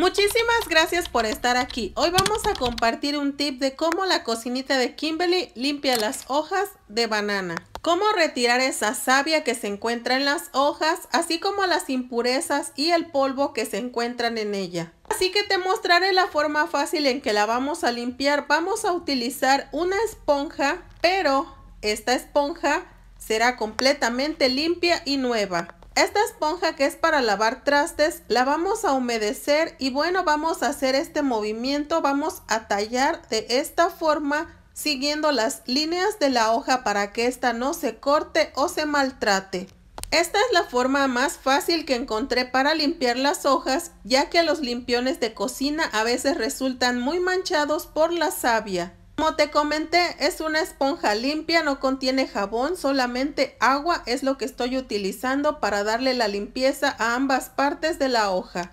Muchísimas gracias por estar aquí. Hoy vamos a compartir un tip de cómo la cocinita de Kimberly limpia las hojas de banana. Cómo retirar esa savia que se encuentra en las hojas, así como las impurezas y el polvo que se encuentran en ella. Así que te mostraré la forma fácil en que la vamos a limpiar. Vamos a utilizar una esponja, pero esta esponja será completamente limpia y nueva. Esta esponja que es para lavar trastes la vamos a humedecer y bueno vamos a hacer este movimiento, vamos a tallar de esta forma siguiendo las líneas de la hoja para que ésta no se corte o se maltrate. Esta es la forma más fácil que encontré para limpiar las hojas ya que los limpiones de cocina a veces resultan muy manchados por la savia. Como te comenté, es una esponja limpia, no contiene jabón, solamente agua es lo que estoy utilizando para darle la limpieza a ambas partes de la hoja.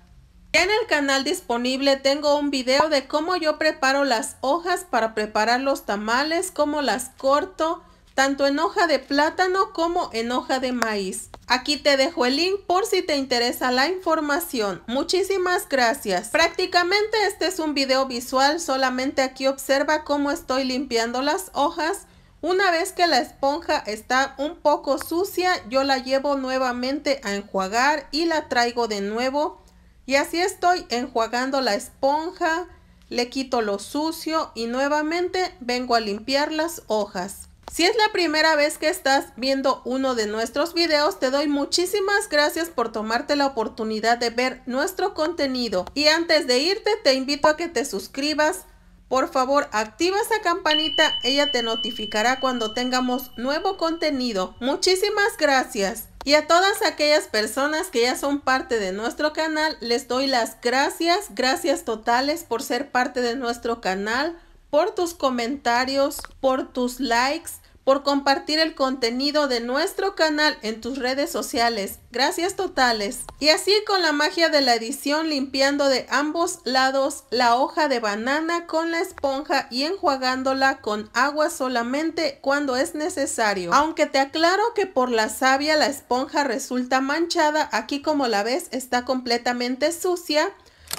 En el canal disponible tengo un video de cómo yo preparo las hojas para preparar los tamales, cómo las corto, tanto en hoja de plátano como en hoja de maíz. Aquí te dejo el link por si te interesa la información. Muchísimas gracias. Prácticamente este es un video visual, solamente aquí observa cómo estoy limpiando las hojas. Una vez que la esponja está un poco sucia, yo la llevo nuevamente a enjuagar y la traigo de nuevo. Y así estoy enjuagando la esponja, le quito lo sucio y nuevamente vengo a limpiar las hojas. Si es la primera vez que estás viendo uno de nuestros videos, te doy muchísimas gracias por tomarte la oportunidad de ver nuestro contenido. Y antes de irte, te invito a que te suscribas. Por favor, activa esa campanita, ella te notificará cuando tengamos nuevo contenido. Muchísimas gracias. Y a todas aquellas personas que ya son parte de nuestro canal, les doy las gracias, gracias totales por ser parte de nuestro canal por tus comentarios, por tus likes, por compartir el contenido de nuestro canal en tus redes sociales. Gracias totales. Y así con la magia de la edición limpiando de ambos lados la hoja de banana con la esponja y enjuagándola con agua solamente cuando es necesario. Aunque te aclaro que por la savia la esponja resulta manchada, aquí como la ves está completamente sucia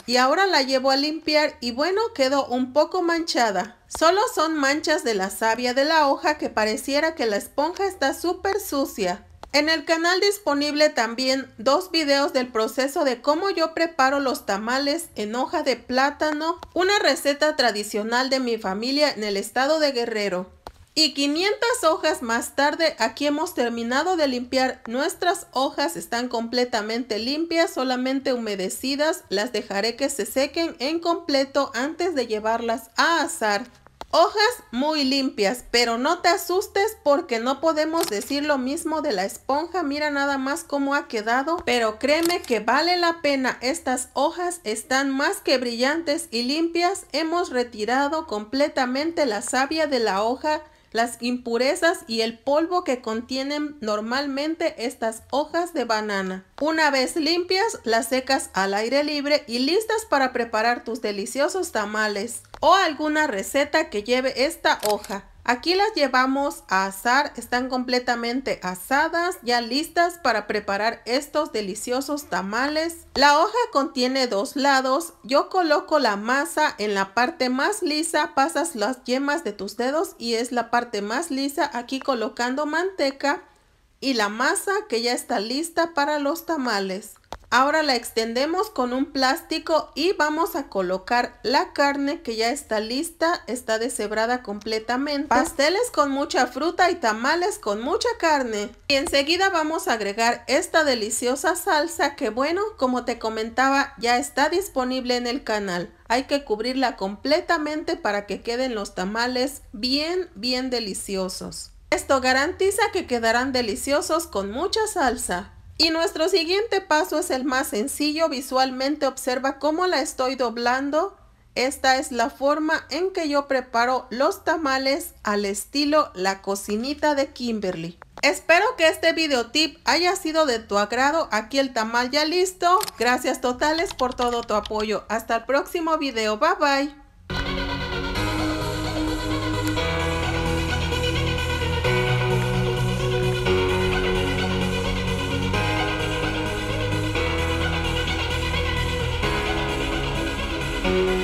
y ahora la llevo a limpiar y bueno quedó un poco manchada. Solo son manchas de la savia de la hoja que pareciera que la esponja está súper sucia. En el canal disponible también dos videos del proceso de cómo yo preparo los tamales en hoja de plátano, una receta tradicional de mi familia en el estado de Guerrero. Y 500 hojas más tarde, aquí hemos terminado de limpiar. Nuestras hojas están completamente limpias, solamente humedecidas. Las dejaré que se sequen en completo antes de llevarlas a asar. Hojas muy limpias, pero no te asustes porque no podemos decir lo mismo de la esponja. Mira nada más cómo ha quedado, pero créeme que vale la pena. Estas hojas están más que brillantes y limpias. Hemos retirado completamente la savia de la hoja las impurezas y el polvo que contienen normalmente estas hojas de banana. Una vez limpias, las secas al aire libre y listas para preparar tus deliciosos tamales o alguna receta que lleve esta hoja. Aquí las llevamos a asar, están completamente asadas, ya listas para preparar estos deliciosos tamales. La hoja contiene dos lados, yo coloco la masa en la parte más lisa, pasas las yemas de tus dedos y es la parte más lisa, aquí colocando manteca y la masa que ya está lista para los tamales. Ahora la extendemos con un plástico y vamos a colocar la carne que ya está lista, está deshebrada completamente. Pasteles con mucha fruta y tamales con mucha carne. Y enseguida vamos a agregar esta deliciosa salsa que bueno, como te comentaba, ya está disponible en el canal. Hay que cubrirla completamente para que queden los tamales bien, bien deliciosos. Esto garantiza que quedarán deliciosos con mucha salsa. Y nuestro siguiente paso es el más sencillo. Visualmente observa cómo la estoy doblando. Esta es la forma en que yo preparo los tamales al estilo la cocinita de Kimberly. Espero que este videotip haya sido de tu agrado. Aquí el tamal ya listo. Gracias totales por todo tu apoyo. Hasta el próximo video. Bye bye. Thank you.